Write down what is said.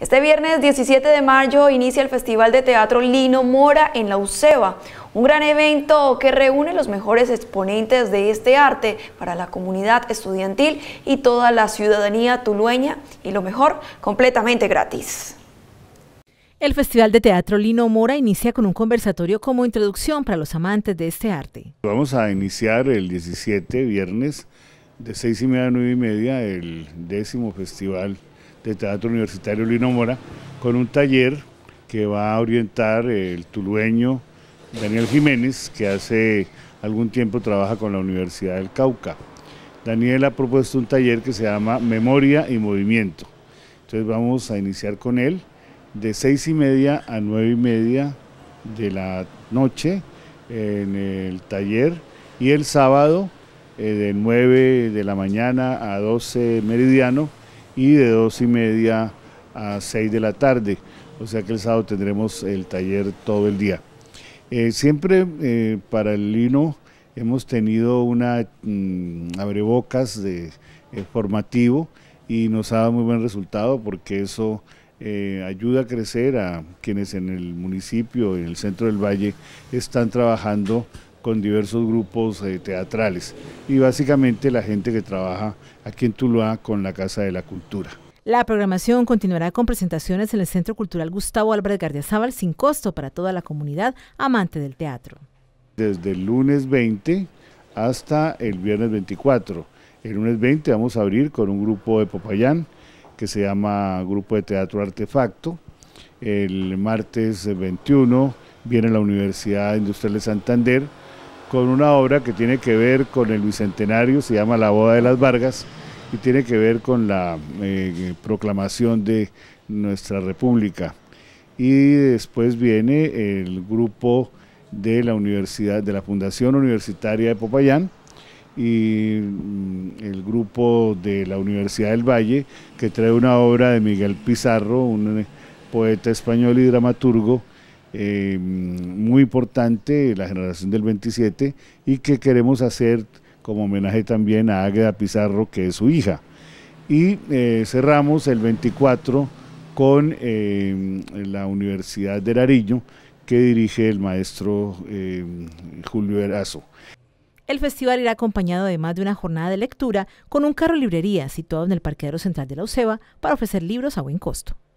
Este viernes 17 de mayo inicia el Festival de Teatro Lino Mora en la UCEBA, un gran evento que reúne los mejores exponentes de este arte para la comunidad estudiantil y toda la ciudadanía tulueña y lo mejor, completamente gratis. El Festival de Teatro Lino Mora inicia con un conversatorio como introducción para los amantes de este arte. Vamos a iniciar el 17 viernes de 6 y media a 9 y media el décimo festival de Teatro Universitario Lino Mora con un taller que va a orientar el tulueño Daniel Jiménez, que hace algún tiempo trabaja con la Universidad del Cauca. Daniel ha propuesto un taller que se llama Memoria y Movimiento. Entonces vamos a iniciar con él de seis y media a nueve y media de la noche en el taller y el sábado eh, de 9 de la mañana a 12 meridiano y de dos y media a 6 de la tarde. O sea que el sábado tendremos el taller todo el día. Eh, siempre eh, para el lino hemos tenido una mm, abrebocas de, eh, formativo y nos ha dado muy buen resultado porque eso ayuda a crecer a quienes en el municipio, en el centro del valle, están trabajando con diversos grupos eh, teatrales y básicamente la gente que trabaja aquí en Tuluá con la Casa de la Cultura. La programación continuará con presentaciones en el Centro Cultural Gustavo Álvarez Gardiazabal sin costo para toda la comunidad amante del teatro. Desde el lunes 20 hasta el viernes 24. El lunes 20 vamos a abrir con un grupo de Popayán que se llama Grupo de Teatro Artefacto. El martes 21 viene la Universidad Industrial de Santander con una obra que tiene que ver con el bicentenario, se llama La Boda de las Vargas, y tiene que ver con la eh, proclamación de nuestra República. Y después viene el grupo de la Universidad, de la Fundación Universitaria de Popayán y mm, el grupo de la Universidad del Valle, que trae una obra de Miguel Pizarro, un eh, poeta español y dramaturgo, eh, muy importante, la generación del 27, y que queremos hacer como homenaje también a Águeda Pizarro, que es su hija. Y eh, cerramos el 24 con eh, la Universidad de Lariño, que dirige el maestro Julio Erazo. El festival irá acompañado además de una jornada de lectura con un carro librería situado en el parqueadero central de la UCEBA para ofrecer libros a buen costo.